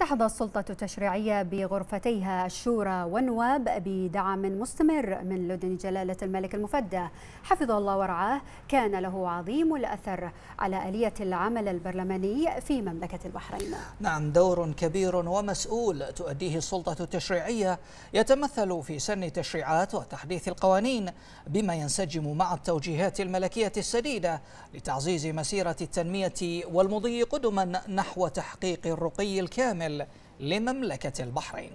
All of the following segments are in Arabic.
تحظى السلطة التشريعية بغرفتيها الشورى والنواب بدعم مستمر من لدن جلالة الملك المفدى حفظه الله ورعاه كان له عظيم الأثر على آلية العمل البرلماني في مملكة البحرين نعم دور كبير ومسؤول تؤديه السلطة التشريعية يتمثل في سن تشريعات وتحديث القوانين بما ينسجم مع التوجيهات الملكية السديدة لتعزيز مسيرة التنمية والمضي قدما نحو تحقيق الرقي الكامل الشمال لمملكة البحرين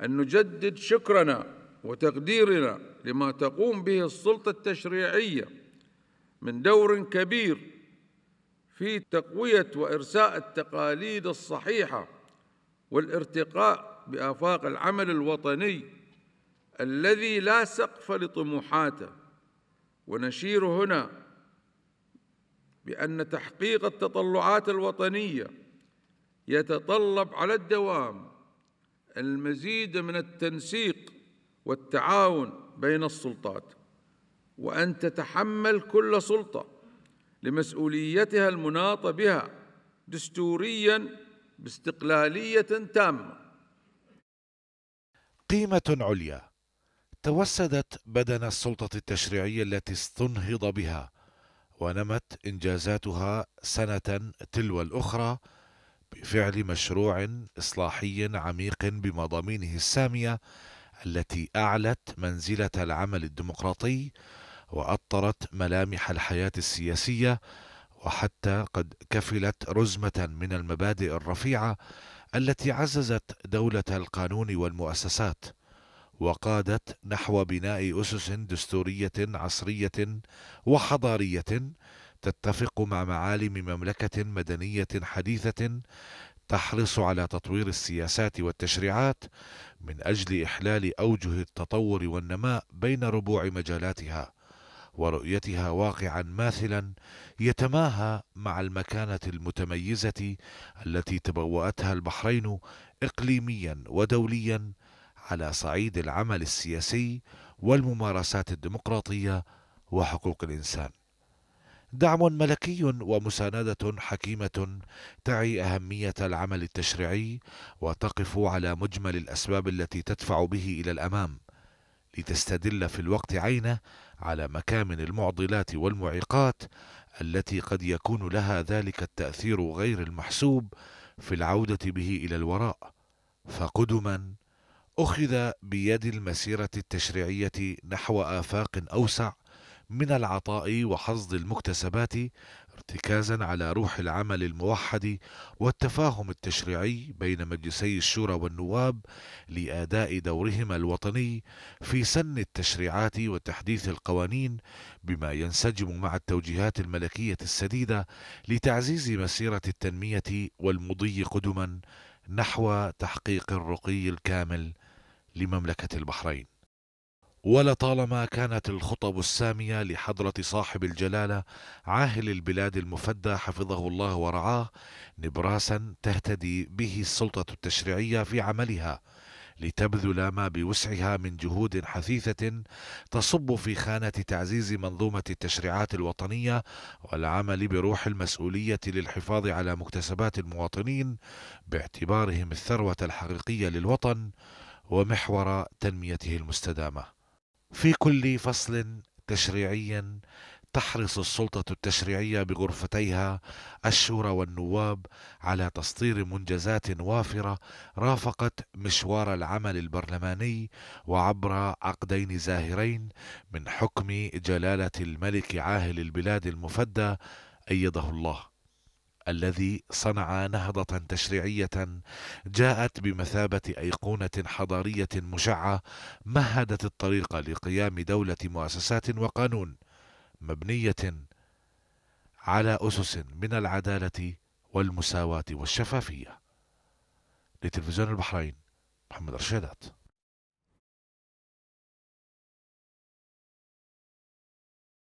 أن نجدد شكرنا وتقديرنا لما تقوم به السلطة التشريعية من دور كبير في تقوية وإرساء التقاليد الصحيحة والارتقاء بآفاق العمل الوطني الذي لا سقف لطموحاته ونشير هنا بأن تحقيق التطلعات الوطنية يتطلب على الدوام المزيد من التنسيق والتعاون بين السلطات وأن تتحمل كل سلطة لمسؤوليتها المناطة بها دستوريا باستقلالية تامة قيمة عليا توسدت بدن السلطة التشريعية التي استنهض بها ونمت إنجازاتها سنة تلو الأخرى بفعل مشروع إصلاحي عميق بمضامينه السامية التي أعلت منزلة العمل الديمقراطي وأطرت ملامح الحياة السياسية وحتى قد كفلت رزمة من المبادئ الرفيعة التي عززت دولة القانون والمؤسسات وقادت نحو بناء أسس دستورية عصرية وحضارية تتفق مع معالم مملكة مدنية حديثة تحرص على تطوير السياسات والتشريعات من أجل إحلال أوجه التطور والنماء بين ربوع مجالاتها ورؤيتها واقعا ماثلا يتماهى مع المكانة المتميزة التي تبوأتها البحرين إقليميا ودوليا على صعيد العمل السياسي والممارسات الديمقراطية وحقوق الإنسان دعم ملكي ومساندة حكيمة تعي أهمية العمل التشريعي وتقف على مجمل الأسباب التي تدفع به إلى الأمام لتستدل في الوقت عينه على مكامن المعضلات والمعيقات التي قد يكون لها ذلك التأثير غير المحسوب في العودة به إلى الوراء فقدما أخذ بيد المسيرة التشريعية نحو آفاق أوسع من العطاء وحصد المكتسبات ارتكازا على روح العمل الموحد والتفاهم التشريعي بين مجلسي الشورى والنواب لاداء دورهما الوطني في سن التشريعات وتحديث القوانين بما ينسجم مع التوجيهات الملكيه السديده لتعزيز مسيره التنميه والمضي قدما نحو تحقيق الرقي الكامل لمملكه البحرين ولطالما كانت الخطب السامية لحضرة صاحب الجلالة عاهل البلاد المفدى حفظه الله ورعاه نبراسا تهتدي به السلطة التشريعية في عملها لتبذل ما بوسعها من جهود حثيثة تصب في خانة تعزيز منظومة التشريعات الوطنية والعمل بروح المسؤولية للحفاظ على مكتسبات المواطنين باعتبارهم الثروة الحقيقية للوطن ومحور تنميته المستدامه في كل فصل تشريعي تحرص السلطة التشريعية بغرفتيها الشورى والنواب على تسطير منجزات وافرة رافقت مشوار العمل البرلماني وعبر عقدين زاهرين من حكم جلالة الملك عاهل البلاد المفدى أيده الله الذي صنع نهضة تشريعية جاءت بمثابة أيقونة حضارية مشعة مهدت الطريق لقيام دولة مؤسسات وقانون مبنية على أسس من العدالة والمساواة والشفافية لتلفزيون البحرين محمد رشيدات